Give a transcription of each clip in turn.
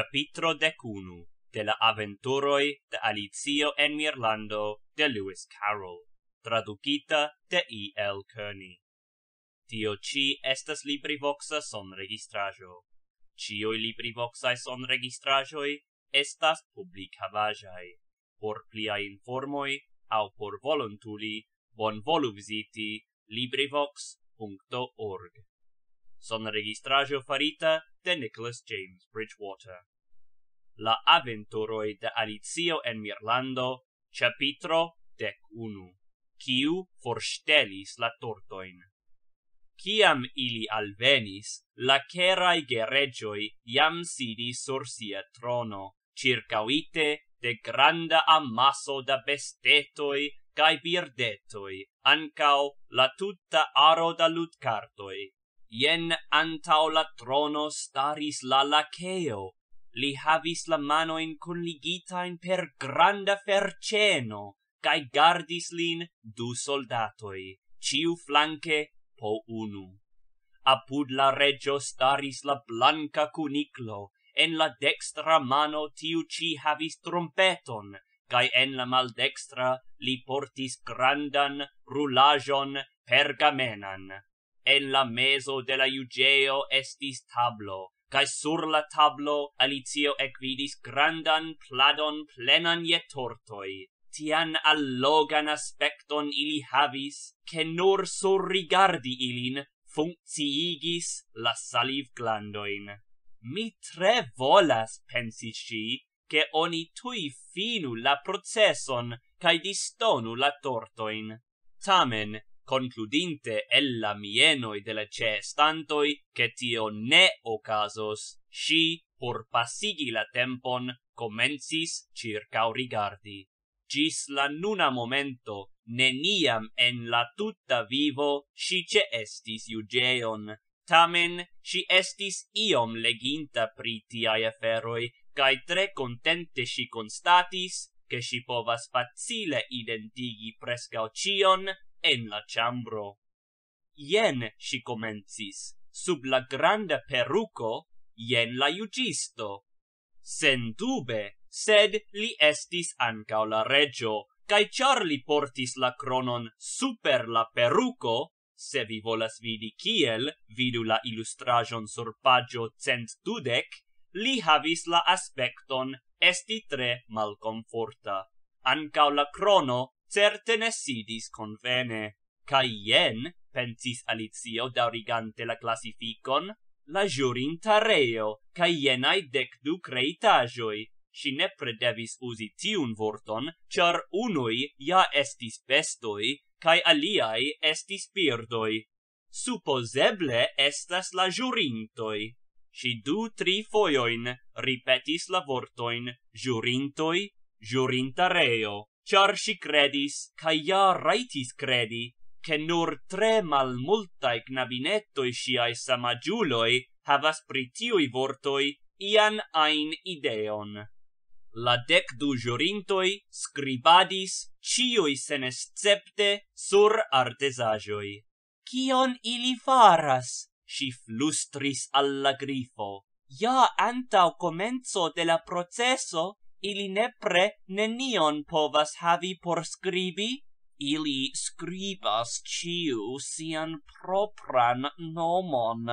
Capitro decunu de la aventuroi de ALIZIO en Mirlando de Lewis Carroll, traducita de E. L. Kearney. Tio ci estas LibriVoxa son registrajo. Cioi LibriVoxae son registrajoi estas publicavajai. Por pliai informoi, au por voluntuli, bon volu visiti LibriVox.org son registrajo farita de Nicholas James Bridgewater. La aventuroi de ALIZIO en Mirlando, capitro dec unu, quiu forstelis la tortoin. Ciam ili alvenis, la cerai geregioi iam sidi sur sia trono, circauite de granda AMASO da bestetoi cae birdetoi, ancau la tutta aro da lutcartoi, Ien antau la trono staris la laceo, li havis la mano in conligita in per granda ferceno, cae gardis lin du soldatoi, ciu flanque po unu. Apud la regio staris la blanca cuniclo, en la dextra mano tiu ci havis trompeton, cae en la mal dextra li portis grandan rulajon pergamenan en la meso de la iugeo estis tablo, cae sur la tablo Alicio ecvidis grandan pladon plenan je tortoi. Tian allogan aspecton ili havis, che nur sur rigardi ilin funcciigis la saliv glandoin. Mi tre volas, pensis si, che oni tui finu la processon, cae distonu la tortoin. Tamen, concludinte ella mienoi de la ce stantoi, che tio ne casos si, pur passigi la tempon, commencis circa rigardi. Gis la nuna momento, neniam en la tutta vivo, si ce estis iugeon, tamen si estis iom leginta pri tiai aferoi, cae tre contente si constatis, che si povas facile identigi prescao cion, en la chambro. Ien si comencis, sub la grande peruco, ien la iugisto. Sen dube, sed li estis ancao la regio, cae char li portis la cronon super la peruco, se vi volas vidi kiel, vidu la illustrajon sur pagio cent dudec, li havis la aspecton esti tre malconforta. Ancao la crono certe ne sidis convene Ca ien, pensis alizio daurigante la classificon la jurinta reo ca ienai ai dec du creita si ne predevis usi tiun vorton char unoi ja estis bestoi kai aliai estis pirdoi supposeble estas la jurintoi si du tri foioin ripetis la vortoin jurintoi jurinta reo char si credis, ca ja raitis credi, che nur tre mal multae gnabinettoi siae samagiuloi havas pritiui vortoi ian ain ideon. La dec du jurintoi scribadis cioi senescepte sur artesagioi. Cion ili faras? Si flustris alla grifo. Ja antau comenzo de la proceso ili nepre nenion povas havi por scribi? Ili scribas ciu sian propran nomon,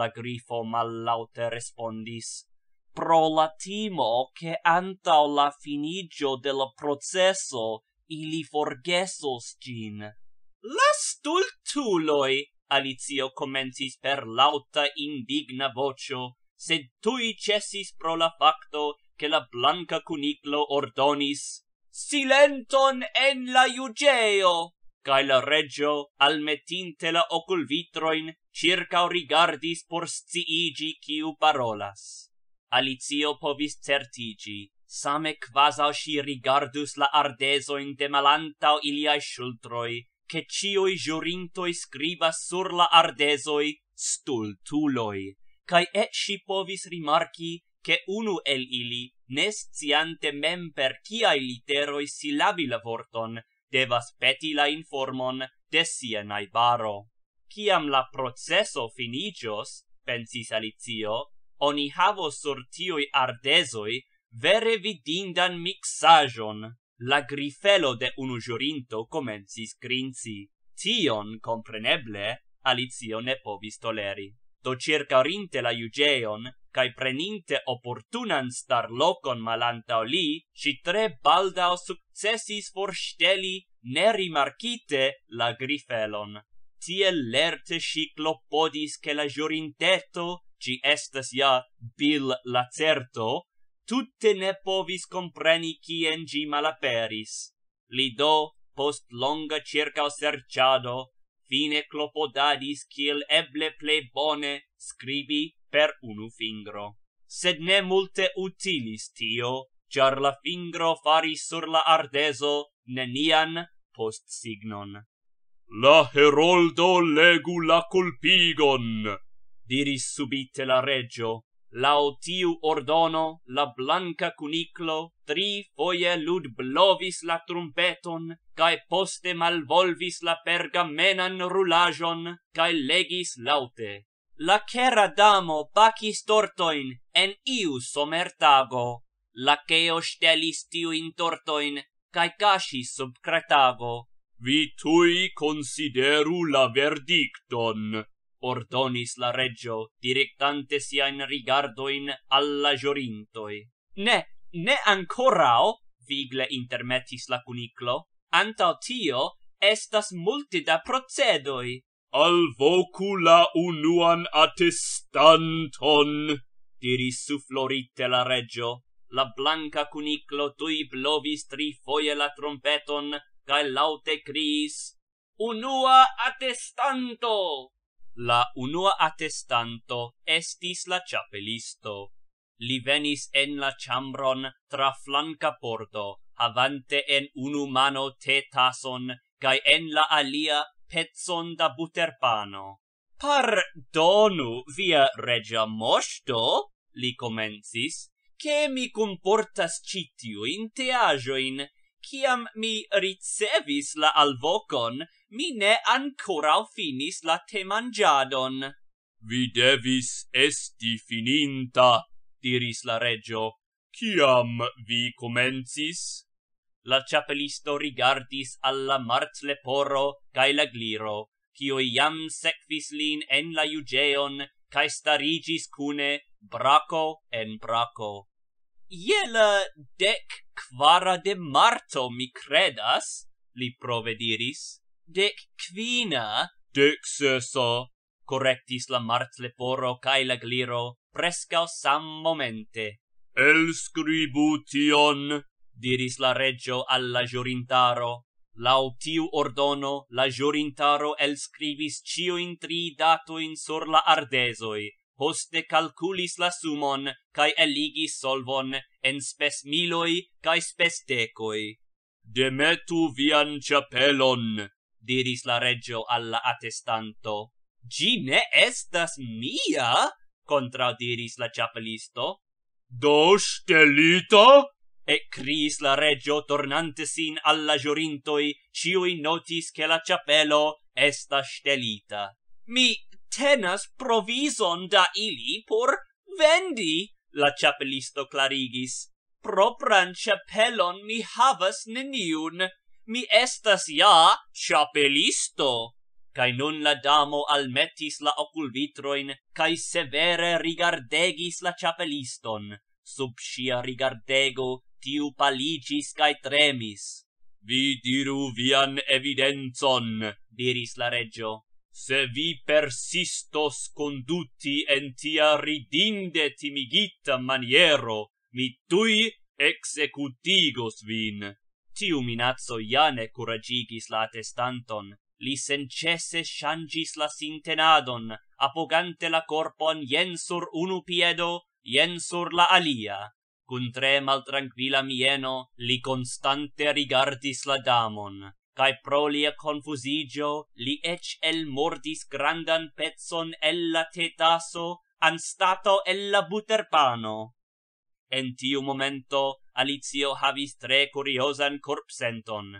la grifo mallaute respondis. Pro la timo che o la finigio del processo ili forgesos gin. La stultuloi, alizio commentis per lauta indigna vocio, sed tui cessis pro la facto che la blanca cuniclo ordonis silenton en la iugeo cae la regio al metinte la ocul vitroin circa rigardis por sciigi ciu parolas alizio povis certigi same quasau si rigardus la ardesoin de malantau iliai shultroi che cioi giurinto scriva sur la ardesoi stultuloi cae et si povis rimarci che unu el ili nesciante mem per quia litero i silabi la vorton devas peti la informon de sia naivaro quam la processo finijos pensis alizio oni havo sortio i ardesoi vere vidindan mixajon la grifelo de unu jorinto comencis grinzi tion compreneble alizio ne povis toleri do cerca rinte la iugeon cae preninte opportunan star locon malanta li, si tre baldao successis for steli ne la grifelon. Tie lerte si clopodis che la giurinteto, ci estes ja bil la certo, tutte ne povis compreni cien gi malaperis. Li do, post longa circa o serciado, fine clopodadis ciel eble ple bone, scribi per unu fingro. Sed ne multe utilis tio, char la fingro fari sur la ardeso nenian post signon. La heroldo legu la culpigon, diris subite la regio. Lau tiu ordono, la blanca cuniclo tri foie lud blovis la trumpeton, cae poste malvolvis la pergamenan rulajon, cae legis laute. La cera damo bacis tortoin en iu somertago. La ceo stelis tiuin tortoin, cae casis sub cretago. Vi tui consideru la verdicton, ordonis la regio, directante siain rigardoin alla jorintoi. Ne, ne ancorao, vigle intermetis la cuniclo, antau tio estas multida procedoi al vocu la unuan attestanton, diris sufflorite la regio. La blanca cuniclo tui blovis tri foie la trompeton, cae laute criis, Unua attestanto! La unua attestanto estis la chapelisto. Li venis en la chambron tra flanca porto, avante en unu mano te tason, cae en la alia pezzon da buterpano. Par donu via regia mosto, li comencis, che mi comportas citiu in teajoin, ciam mi ricevis la alvocon, mi ne ancora finis la te mangiadon. Vi devis esti fininta, diris la regio, ciam vi comencis? la chapelisto rigardis alla mart porro cae la gliro, cio iam secvis lin en la iugeon, cae starigis cune braco en braco. Iela dec quara de marto mi credas, li prove diris, dec quina, dec sesa, correctis la mart porro cae la gliro, prescao sam momente. El scribution diris la regio alla giurintaro, lau tiu ordono la el elscribis cio in tri dato in sur la ardesoi, poste calculis la sumon, cae eligis solvon, en spes miloi, cae spes decoi. Demetu vian chapelon, diris la regio alla attestanto. Gi ne estas mia, contraudiris la chapelisto. Do stelito? e cris la regio tornantesin sin alla giorintoi, cioi notis che la chapelo esta stelita. Mi tenas provison da ili por vendi, la chapelisto clarigis. Propran chapelon mi havas neniun, mi estas ja chapelisto. Cai nun la damo metis la oculvitroin, cai severe rigardegis la chapeliston. Sub scia rigardego tiu paligis cae tremis. Vi diru vian evidenzon, diris la regio. Se vi persistos conduti entia ridinde timigita maniero, mi tui executigos vin. Tiu minazzo jane curagigis la attestanton, Li sencese shangis la sintenadon, apogante la corpon jen sur unu piedo, jen sur la alia cun tre mal tranquilla mieno li constante rigardis la damon, cae pro lia confusigio li ec el mordis grandan pezzon el la tetaso an stato el la buterpano. En tiu momento Alizio havis tre curiosan corpsenton.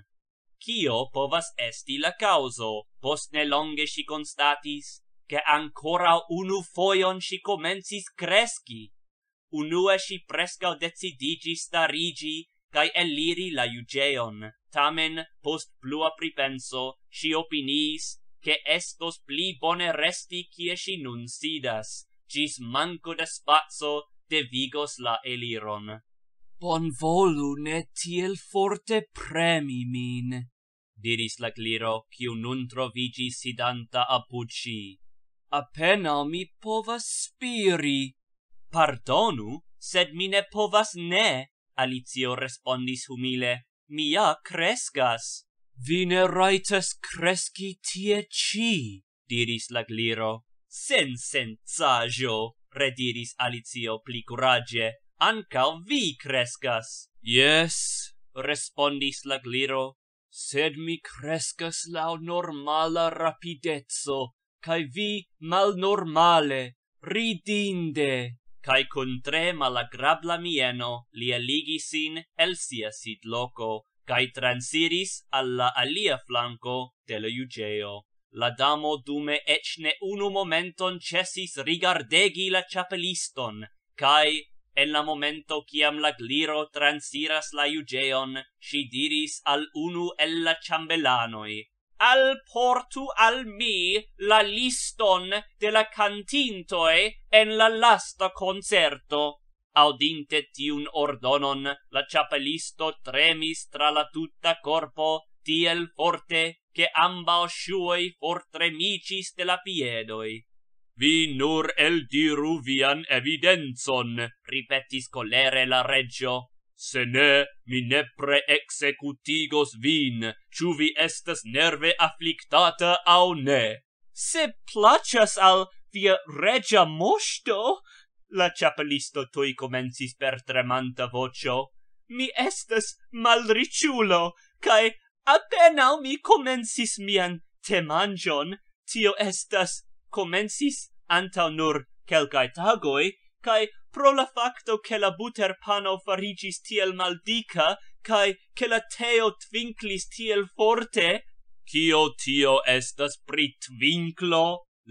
Cio povas esti la causo? Post ne longe si constatis, che ancora unu foion si comensis cresci unue si prescau decidigi starigi, cae eliri la iugeon. Tamen, post plua pripenso, si opiniis, che estos pli bone resti cie si nun sidas, gis manco de spazzo devigos la eliron. Bon volu ne tiel forte premi min, diris la cliro, ciu nun trovigi sidanta apuci. Apenau mi povas spiri, Pardonu, sed mi ne povas ne, Alicio respondis humile. Mi ja crescas. Vi ne raitas cresci tie ci, diris la gliro. Sen sensajo, rediris Alicio pli curage. Anca vi crescas. Yes, respondis la gliro. Sed mi crescas lau normala rapidezzo, cae vi mal normale, ridinde cae cun tre malagrabla mieno li eligis sin el sia sit loco, cae transiris alla alia flanco de la iugeo. La damo dume ec ne unu momenton cesis rigardegi la chapeliston, cae, en la momento ciam la gliro transiras la iugeon, si diris al unu el la chambelanoi, al portu al mi la liston de la cantintoe en la lasta concerto. Audinte tiun ordonon, la chapelisto tremis tra la tutta corpo, tiel forte, che amba osciuei fortremicis de la piedoi. Vi nur el diru vian evidenzon, ripetis colere la regio, se ne, mi ne pre executigos vin, ciu vi estas nerve afflictata au ne. Se placas al via regia mosto, la chapelisto tui comencis per tremanta vocio, mi estas malriciulo, cae appena mi comencis mian temanjon, tio estas comencis antal nur celcae tagoi, kai pro la facto che la butter pano farigis tiel maldica kai che la teo twinklis tiel forte kio tio estas prit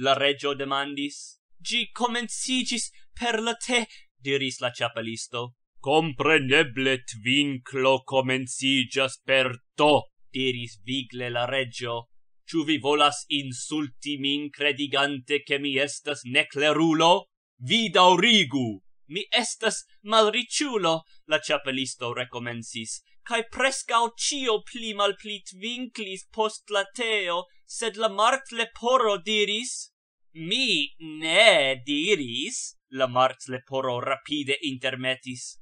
la regio demandis gi comencigis per la te diris la chapalisto compreneble twinklo comencigias per to diris vigle la regio Ciu vi volas insulti min credigante che mi estas neclerulo? vi daurigu! Mi estas malriciulo, la chapelisto recomensis, cae prescau cio pli malplit vinclis post LATEO, sed la mart poro diris, Mi ne diris, la mart poro rapide intermetis.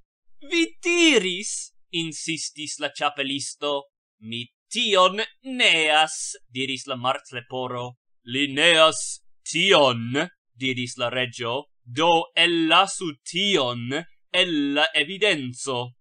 Vi diris, insistis la chapelisto, mi tion neas, diris la MARTLEPORO. Li neas tion, diris la regio, do ella su tion ella evidenzo.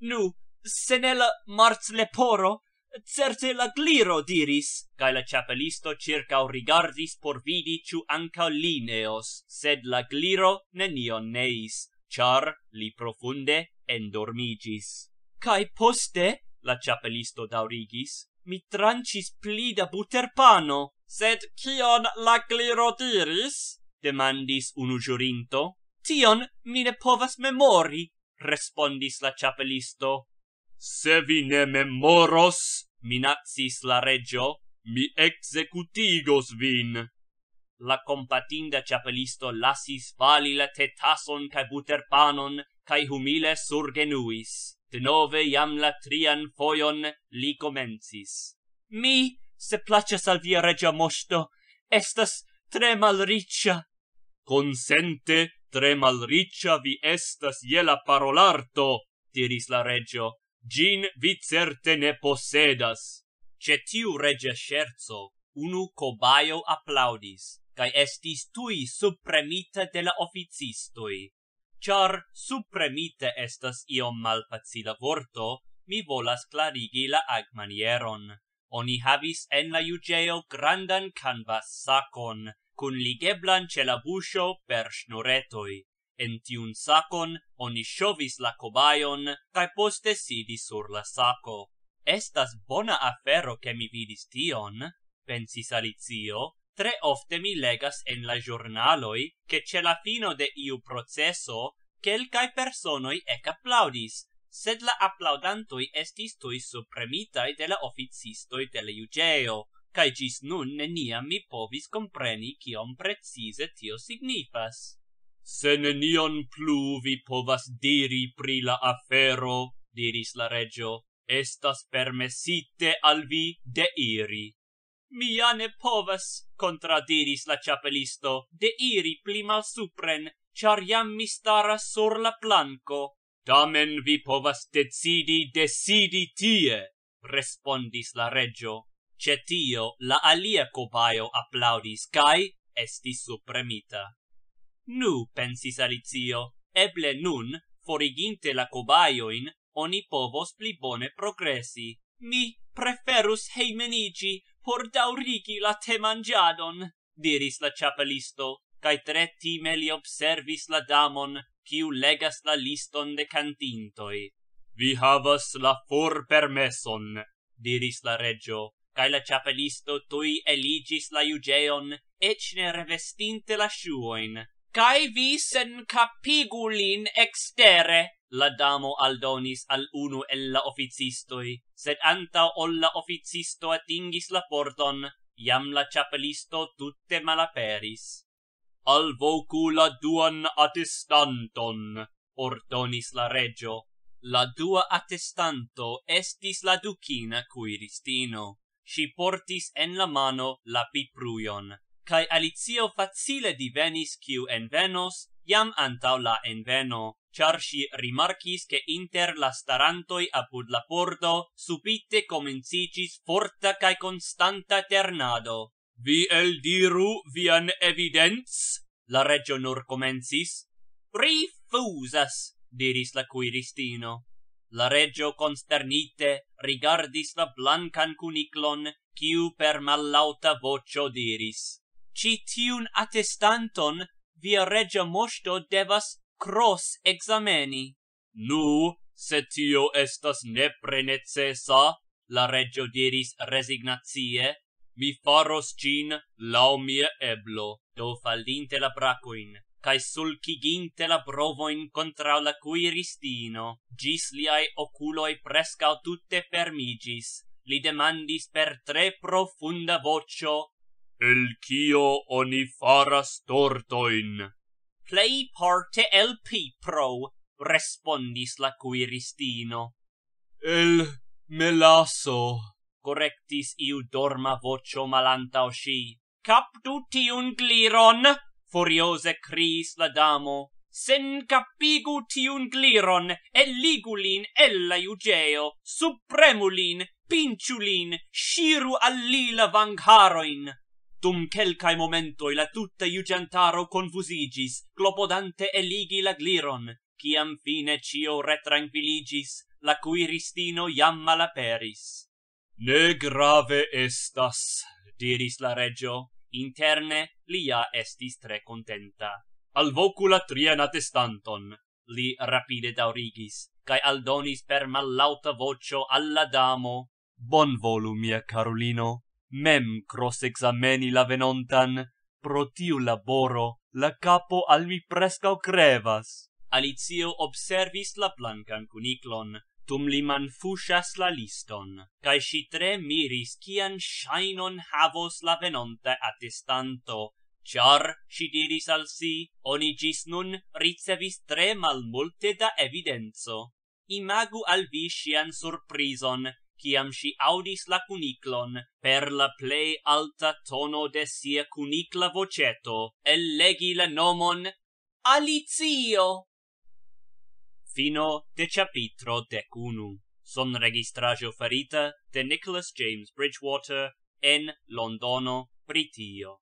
Nu, se nella marz poro, certe la gliro diris, cae la chapelisto circa o rigardis por vidi ciu anca lineos, sed la gliro ne neis, char li profunde endormigis. Cae poste, la ciapelisto daurigis, mi trancis plida buter pano, sed cion la gliro diris, demandis unu jurinto tion mi ne povas memori respondis la chapelisto se vi ne memoros minacis la regio mi executigos vin la compatinda chapelisto lasis vali la tetason kai buterpanon, panon kai humile surgenuis de nove iam la trian foion li comencis mi se placas al via regia mosto estas tre malriccia consente tre malriccia vi estas iela parolarto, diris la regio, gin vi certe ne possedas. Ce tiu regia scherzo, unu cobaio applaudis, cae estis tui supremite de la officistui. Char supremite estas iom malfacila vorto, mi volas clarigi la agmanieron. Oni havis en la iugeo grandan canvas sacon, cun ligeblan ce la busho per snoretoi. En tiun sacon oni shovis la cobaion, cae poste sidis sur la saco. Estas bona afero che mi vidis tion, pensis Alizio, tre ofte mi legas en la giornaloi che ce la fino de iu processo quelcae personoi ec applaudis, sed la applaudantoi estis tui supremitai de la officistoi de la iugeo, cae gis nun neniam mi povis compreni cion precise tio signifas. Se nenion plu vi povas diri pri la afero, diris la regio, estas permesite al vi de iri. Mia ne povas, contradiris la chapelisto, de iri pli mal supren, char jam mi staras sur la planco. Tamen vi povas decidi, decidi tie, respondis la regio cetio la alia copaio applaudis cae estis supremita. Nu, pensis Alizio, eble nun, foriginte la cobaioin, oni povos pli bone progressi. Mi preferus heimenigi, por daurigi la te mangiadon, diris la chapelisto, cae tre time li observis la damon, ciu legas la liston de cantintoi. Vi havas la for permesson, diris la regio, cae la chapelisto tui eligis la iugeon, ecne ne revestinte la shuoin. Cae vi sen capigulin extere, la damo aldonis al unu el la officistoi, sed anta o la officisto atingis la porton, iam la chapelisto tutte malaperis. Al vocu la duan attestanton, ordonis la regio. La dua attestanto estis la ducina cui ristino si portis en la mano la pipruion, cae alizio facile divenis ciu envenos, jam antau la enveno, char si rimarcis che inter la starantoi apud la porto subite comencicis forta cae constanta ternado. Vi el diru vian evidenz? La regio nur comencis. Rifusas, diris la cuiristino. La regio consternite rigardis la blancan cuniclon, quiu per malauta vocio diris, «Ci tiun attestanton via regia mosto devas cross exameni». «Nu, se tio estas nepre necessa», la regio diris resignazie, «mi faros cin lau mia eblo». Do faldinte la bracoin, cae sulciginte la brovoin contra la cui ristino, gis liae oculoi presca tutte fermigis, li demandis per tre profunda vocio, El cio oni faras tortoin? Plei parte el pipro, respondis la cui ristino. El melasso, correctis iu dorma vocio malanta o sci. Captu tiun gliron! furiose cris la damo, sen capigu tiun gliron, e ligulin ella iugeo, supremulin, pinciulin, sciru alli la vangharoin. Dum quelcae momentoi la tutta iugeantaro confusigis, globodante e ligi la gliron, ciam fine cio retranquiligis, la cui ristino iam malaperis. Ne grave estas, diris la regio, interne li ja estis tre contenta. Al vocula trian attestanton, li rapide daurigis, cae aldonis per malauta vocio alla damo, Bon volu, mia carolino, mem cross exameni la venontan, pro tiu laboro la capo al mi prescau crevas. Alizio observis la blancan cuniclon, tum li man fushas la liston, cae si tre miris cian shainon havos la venonte attestanto, char, si diris al si, oni gis nun ricevis tre mal multe da evidenzo. Imagu al vi sian surprison, ciam si audis la cuniclon per la plei alta tono de sia cunicla voceto, el legi la nomon Alizio! Fino de capitro dec unu. Son registragio ferita de Nicholas James Bridgewater en Londono, Britio.